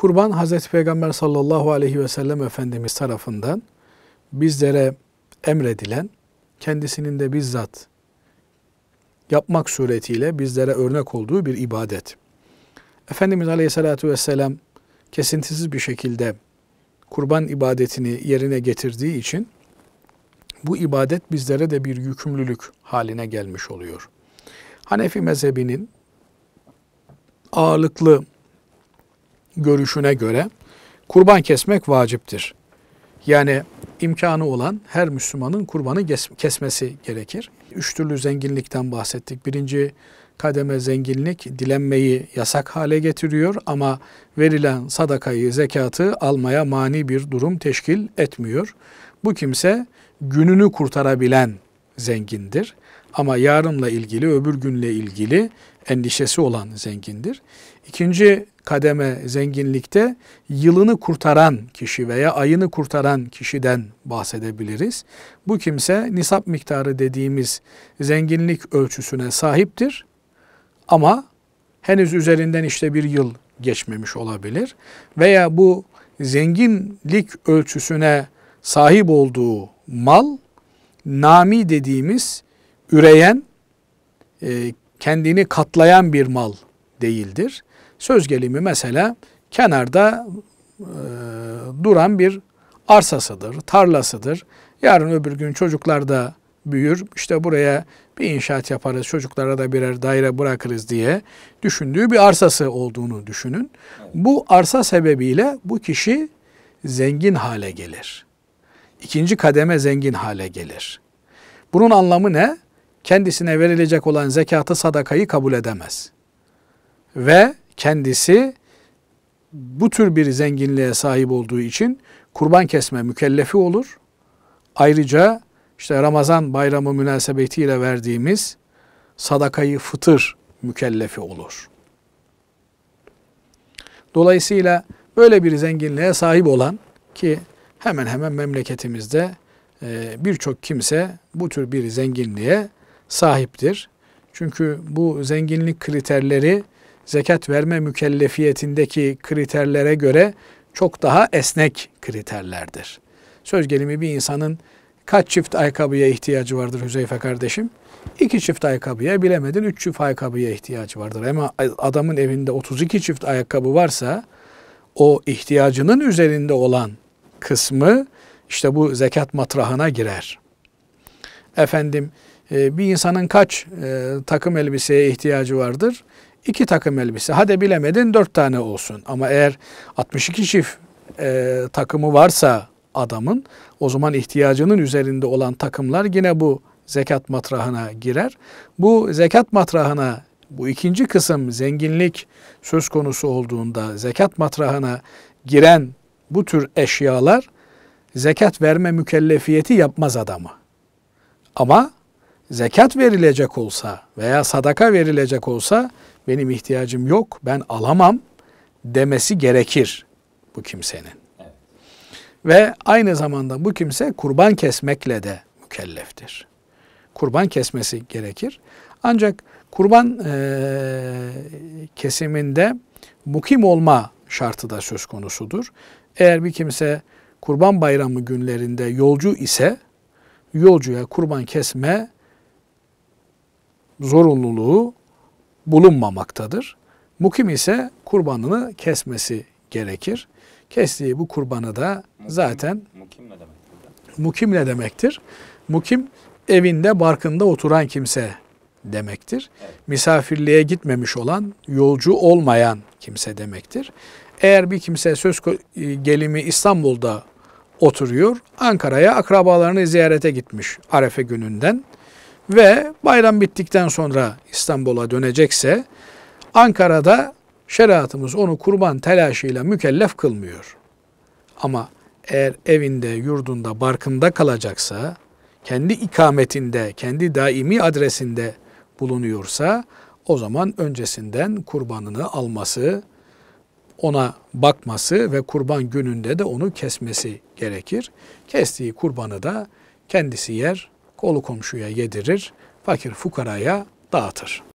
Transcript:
Kurban Hazreti Peygamber sallallahu aleyhi ve sellem Efendimiz tarafından bizlere emredilen, kendisinin de bizzat yapmak suretiyle bizlere örnek olduğu bir ibadet. Efendimiz Aleyhisselatü Vesselam kesintisiz bir şekilde kurban ibadetini yerine getirdiği için bu ibadet bizlere de bir yükümlülük haline gelmiş oluyor. Hanefi mezhebinin ağırlıklı görüşüne göre kurban kesmek vaciptir. Yani imkanı olan her Müslümanın kurbanı kesmesi gerekir. Üç türlü zenginlikten bahsettik. Birinci kademe zenginlik dilenmeyi yasak hale getiriyor ama verilen sadakayı, zekatı almaya mani bir durum teşkil etmiyor. Bu kimse gününü kurtarabilen zengindir ama yarınla ilgili, öbür günle ilgili endişesi olan zengindir. İkinci kademe zenginlikte yılını kurtaran kişi veya ayını kurtaran kişiden bahsedebiliriz. Bu kimse nisap miktarı dediğimiz zenginlik ölçüsüne sahiptir ama henüz üzerinden işte bir yıl geçmemiş olabilir veya bu zenginlik ölçüsüne sahip olduğu mal nami dediğimiz üreyen e, kendini katlayan bir mal değildir söz gelimi mesela kenarda e, duran bir arsasıdır, tarlasıdır. Yarın öbür gün çocuklar da büyür. İşte buraya bir inşaat yaparız, çocuklara da birer daire bırakırız diye düşündüğü bir arsası olduğunu düşünün. Bu arsa sebebiyle bu kişi zengin hale gelir. İkinci kademe zengin hale gelir. Bunun anlamı ne? Kendisine verilecek olan zekatı, sadakayı kabul edemez. Ve kendisi bu tür bir zenginliğe sahip olduğu için kurban kesme mükellefi olur. Ayrıca işte Ramazan bayramı münasebetiyle verdiğimiz sadakayı fıtır mükellefi olur. Dolayısıyla böyle bir zenginliğe sahip olan ki hemen hemen memleketimizde e, birçok kimse bu tür bir zenginliğe sahiptir. Çünkü bu zenginlik kriterleri zekat verme mükellefiyetindeki kriterlere göre çok daha esnek kriterlerdir. Söz gelimi bir insanın kaç çift ayakkabıya ihtiyacı vardır Hüzeyfe kardeşim? İki çift ayakkabıya bilemedin üç çift ayakkabıya ihtiyacı vardır. Ama adamın evinde 32 çift ayakkabı varsa o ihtiyacının üzerinde olan kısmı işte bu zekat matrahına girer. Efendim e, bir insanın kaç e, takım elbiseye ihtiyacı vardır? iki takım elbise. Hadi bilemedin dört tane olsun. Ama eğer 62 çift e, takımı varsa adamın o zaman ihtiyacının üzerinde olan takımlar yine bu zekat matrahına girer. Bu zekat matrahına bu ikinci kısım zenginlik söz konusu olduğunda zekat matrahına giren bu tür eşyalar zekat verme mükellefiyeti yapmaz adamı. Ama zekat verilecek olsa veya sadaka verilecek olsa benim ihtiyacım yok, ben alamam demesi gerekir bu kimsenin. Ve aynı zamanda bu kimse kurban kesmekle de mükelleftir. Kurban kesmesi gerekir. Ancak kurban e, kesiminde mukim olma şartı da söz konusudur. Eğer bir kimse kurban bayramı günlerinde yolcu ise yolcuya kurban kesme zorunluluğu bulunmamaktadır. Mukim ise kurbanını kesmesi gerekir. Kestiği bu kurbanı da zaten mukim ne demektir? Mukim ne demektir? Mukim evinde barkında oturan kimse demektir. Misafirliğe gitmemiş olan, yolcu olmayan kimse demektir. Eğer bir kimse söz e, gelimi İstanbul'da oturuyor, Ankara'ya akrabalarını ziyarete gitmiş Arefe gününden ve bayram bittikten sonra İstanbul'a dönecekse Ankara'da şeriatımız onu kurban telaşıyla mükellef kılmıyor. Ama eğer evinde, yurdunda, barkında kalacaksa, kendi ikametinde, kendi daimi adresinde bulunuyorsa o zaman öncesinden kurbanını alması, ona bakması ve kurban gününde de onu kesmesi gerekir. Kestiği kurbanı da kendisi yer, kolu komşuya yedirir, fakir fukaraya dağıtır.